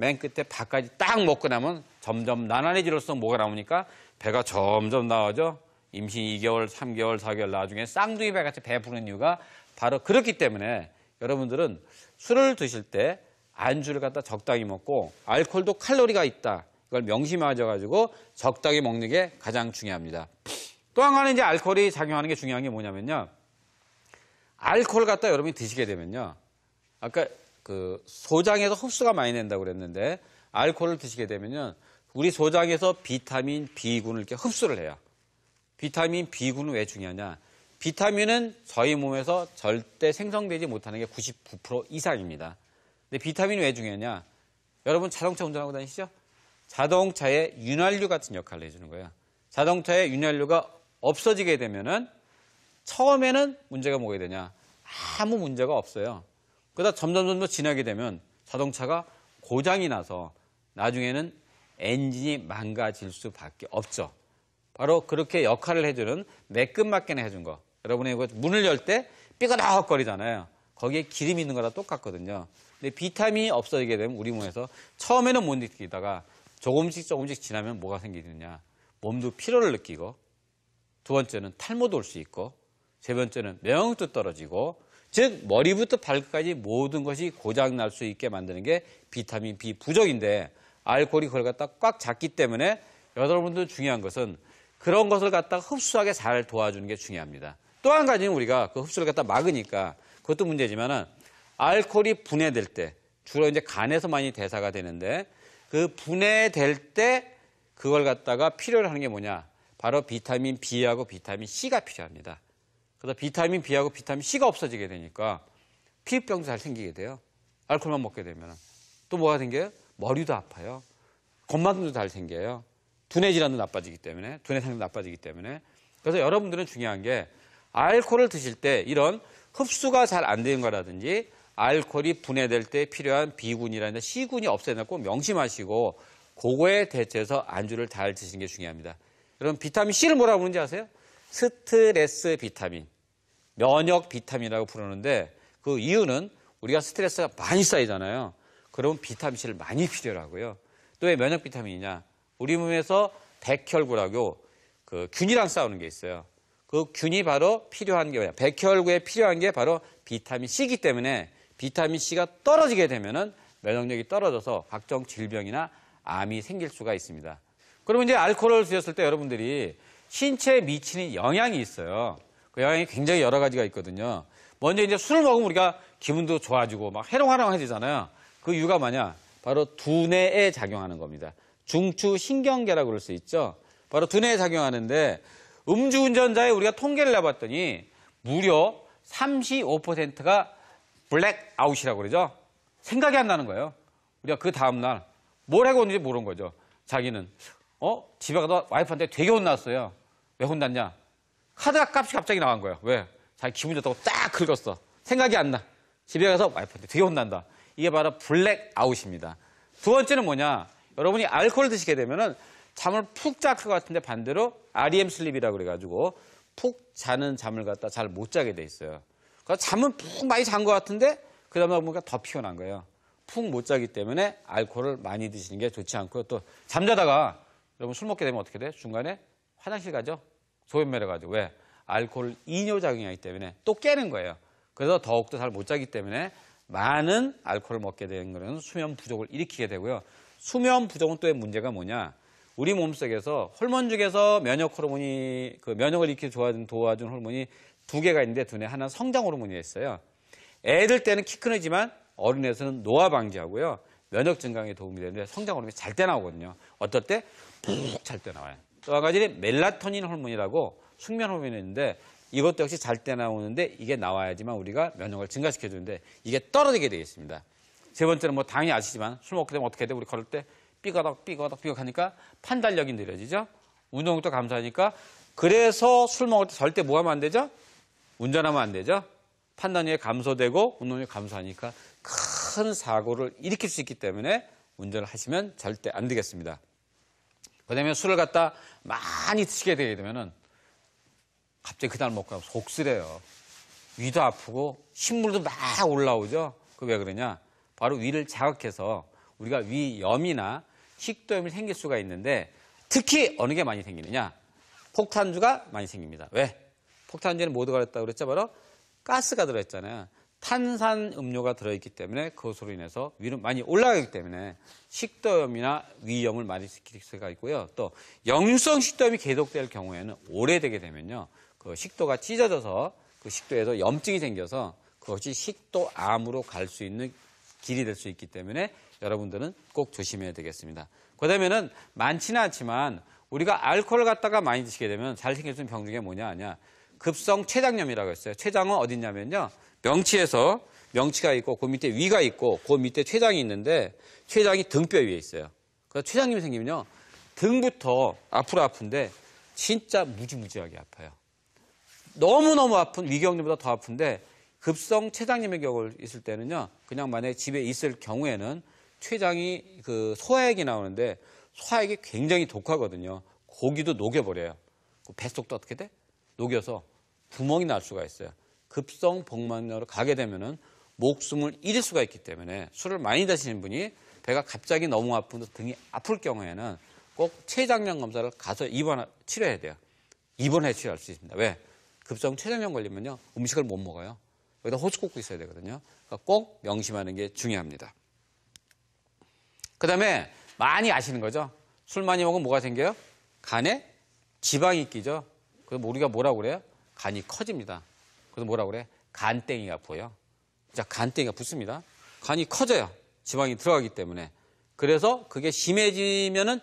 맨 끝에 밥까지 딱 먹고 나면 점점 나란해질수록 뭐가 나오니까 배가 점점 나와져 임신 2개월, 3개월, 4개월 나중에 쌍둥이 배같이 배 부르는 이유가 바로 그렇기 때문에 여러분들은 술을 드실 때 안주를 갖다 적당히 먹고 알코올도 칼로리가 있다. 이걸 명심하셔가지고 적당히 먹는 게 가장 중요합니다. 또 하나는 이제 알코올이 작용하는 게 중요한 게 뭐냐면요. 알코올 갖다 여러분이 드시게 되면요. 아까 그 소장에서 흡수가 많이 된다고 그랬는데 알코올을 드시게 되면요. 우리 소장에서 비타민 B군을 이렇게 흡수를 해요. 비타민 B군은 왜 중요하냐? 비타민은 저희 몸에서 절대 생성되지 못하는 게 99% 이상입니다. 근데 비타민이 왜 중요하냐? 여러분 자동차 운전하고 다니시죠? 자동차에 윤활유 같은 역할을 해주는 거예요. 자동차에 윤활유가 없어지게 되면은 처음에는 문제가 뭐가 되냐? 아무 문제가 없어요. 그러다 점점 점점 지나게 되면 자동차가 고장이 나서 나중에는 엔진이 망가질 수밖에 없죠. 바로 그렇게 역할을 해주는 매끈맞게는 해준 거. 여러분이 그 문을 열 때 삐거덕거리잖아요. 거기에 기름이 있는 거랑 똑같거든요. 근데 비타민이 없어지게 되면 우리 몸에서 처음에는 못 느끼다가 조금씩 조금씩 지나면 뭐가 생기느냐. 몸도 피로를 느끼고 두 번째는 탈모도 올 수 있고 세 번째는 면역도 떨어지고 즉 머리부터 발끝까지 모든 것이 고장 날 수 있게 만드는 게 비타민 B 부족인데 알코올이 그걸 갖다 꽉 잡기 때문에 여러분들 중요한 것은 그런 것을 갖다 가 흡수하게 잘 도와주는 게 중요합니다. 또 한 가지는 우리가 그 흡수를 갖다 막으니까 그것도 문제지만은 알코올이 분해될 때 주로 이제 간에서 많이 대사가 되는데 그 분해될 때 그걸 갖다가 필요로 하는 게 뭐냐? 바로 비타민 B하고 비타민 C가 필요합니다. 그다 비타민 B하고 비타민 C가 없어지게 되니까 피부병도 잘 생기게 돼요. 알코올만 먹게 되면. 또 뭐가 생겨요? 머리도 아파요. 겉만도 잘 생겨요. 두뇌 질환도 나빠지기 때문에, 두뇌 상도 나빠지기 때문에. 그래서 여러분들은 중요한 게 알코올을 드실 때 이런 흡수가 잘 안 되는 거라든지 알코올이 분해될 때 필요한 B군이라든지 C군이 없애는 꼭 명심하시고 그거에 대체해서 안주를 잘 드시는 게 중요합니다. 여러분 비타민 C를 뭐라고 부는지 아세요? 스트레스 비타민, 면역 비타민이라고 부르는데 그 이유는 우리가 스트레스가 많이 쌓이잖아요. 그러면 비타민C를 많이 필요하고요. 또 왜 면역 비타민이냐? 우리 몸에서 백혈구라고 그 균이랑 싸우는 게 있어요. 그 균이 바로 필요한 게 뭐냐? 백혈구에 필요한 게 바로 비타민 C이기 때문에 비타민 C가 떨어지게 되면은 면역력이 떨어져서 각종 질병이나 암이 생길 수가 있습니다. 그러면 이제 알코올을 드셨을 때 여러분들이 신체에 미치는 영향이 있어요. 그 영향이 굉장히 여러 가지가 있거든요. 먼저 이제 술을 먹으면 우리가 기분도 좋아지고 막 해롱하롱해지잖아요. 그 이유가 뭐냐? 바로 두뇌에 작용하는 겁니다. 중추 신경계라고 그럴 수 있죠. 바로 두뇌에 작용하는데 음주운전자의 우리가 통계를 내봤더니 무려 35%가 블랙아웃이라고 그러죠. 생각이 안 나는 거예요. 우리가 그 다음날 뭘 하고 있는지 모르는 거죠. 자기는 어 집에 가다 와이프한테 되게 혼났어요. 왜 혼났냐? 카드 값이 갑자기 나간 거예요. 왜? 자기 기분 좋다고 딱 긁었어. 생각이 안 나. 집에 가서 와이프한테 되게 혼난다. 이게 바로 블랙아웃입니다. 두 번째는 뭐냐? 여러분이 알코올 드시게 되면은 잠을 푹잘것 같은데 반대로 REM 슬립이라고 그래가지고 푹 자는 잠을 갖다 잘 못 자게 돼 있어요. 그러니까 잠은 푹 많이 잔 것 같은데 그다음에 보니까 더 피곤한 거예요. 푹 못 자기 때문에 알코올을 많이 드시는 게 좋지 않고요. 또 잠자다가 여러분 술 먹게 되면 어떻게 돼? 중간에 화장실 가죠. 소변매를 가지고 왜? 알코올 이뇨 작용이기 때문에 또 깨는 거예요. 그래서 더욱더 잘 못 자기 때문에 많은 알코올을 먹게 되는 거는 수면 부족을 일으키게 되고요. 수면 부족은 또의 문제가 뭐냐? 우리 몸속에서 호르몬 중에서 면역 호르몬이 그 면역을 일으키게 도와준, 도와준 호르몬이 두 개가 있는데 두뇌 하나 는 성장 호르몬이 있어요. 애들 때는 키 크지만 어른에서는 노화 방지하고요. 면역 증강에 도움이 되는데 성장 호르몬이 잘 때 나오거든요. 어떨 때푹 잘 때 나와요. 또한 가지는 멜라토닌 호르몬이라고 숙면 호르몬이 있는데 이것도 역시 잘 때 나오는데 이게 나와야지만 우리가 면역을 증가시켜주는데 이게 떨어지게 되겠습니다. 세 번째는 뭐 당연히 아시지만 술 먹게 되면 어떻게 돼? 우리 걸을 때 삐거덕 삐거덕 삐거덕 하니까 판단력이 느려지죠. 운동도 감소하니까 그래서 술 먹을 때 절대 뭐 하면 안 되죠? 운전하면 안 되죠. 판단력이 감소되고 운동력이 감소하니까 큰 사고를 일으킬 수 있기 때문에 운전을 하시면 절대 안 되겠습니다. 왜냐하면 술을 갖다 많이 드시게 되게 되면은 갑자기 그날 먹고 나면 속쓰래요. 위도 아프고 식물도막 올라오죠. 그왜 그러냐? 바로 위를 자극해서 우리가 위염이나 식도염이 생길 수가 있는데 특히 어느 게 많이 생기느냐? 폭탄주가 많이 생깁니다. 왜? 폭탄주는 모두가 그랬다고 그랬죠? 바로 가스가 들어있잖아요. 탄산 음료가 들어있기 때문에 그것으로 인해서 위로 많이 올라가기 때문에 식도염이나 위염을 많이 시킬 수가 있고요. 또 영유성 식도염이 계속될 경우에는 오래되게 되면요. 그 식도가 찢어져서 그 식도에서 염증이 생겨서 그것이 식도암으로 갈 수 있는 길이 될 수 있기 때문에 여러분들은 꼭 조심해야 되겠습니다. 그다음에는 많지는 않지만 우리가 알코올 갖다가 많이 드시게 되면 잘생겨는병 중에 뭐냐 하냐 급성 췌장염이라고 했어요. 췌장은 어디냐면요. 명치에서 명치가 있고 그 밑에 위가 있고 그 밑에 췌장이 있는데 췌장이 등뼈 위에 있어요. 그래서 췌장염이 생기면요. 등부터 앞으로 아픈데 진짜 무지무지하게 아파요. 너무너무 아픈 위경련보다 더 아픈데 급성 췌장염의 경우 있을 때는요. 그냥 만약에 집에 있을 경우에는 췌장이 그 소화액이 나오는데 소화액이 굉장히 독하거든요. 고기도 녹여버려요. 그 뱃속도 어떻게 돼? 녹여서 구멍이 날 수가 있어요. 급성 복만으로 가게 되면은 목숨을 잃을 수가 있기 때문에 술을 많이 드시는 분이 배가 갑자기 너무 아픈 등이 아플 경우에는 꼭 췌장염 검사를 가서 입원 치료해야 돼요. 입원해 치료할 수 있습니다. 왜? 급성 췌장염 걸리면요 음식을 못 먹어요. 여기다 호스 꽂고 있어야 되거든요. 그러니까 꼭 명심하는 게 중요합니다. 그다음에 많이 아시는 거죠. 술 많이 먹으면 뭐가 생겨요? 간에 지방이 끼죠. 그래서 우리가 뭐라고 그래요? 간이 커집니다. 그래서 뭐라 그래? 간땡이가 보여. 자, 간땡이가 붙습니다. 간이 커져요. 지방이 들어가기 때문에. 그래서 그게 심해지면은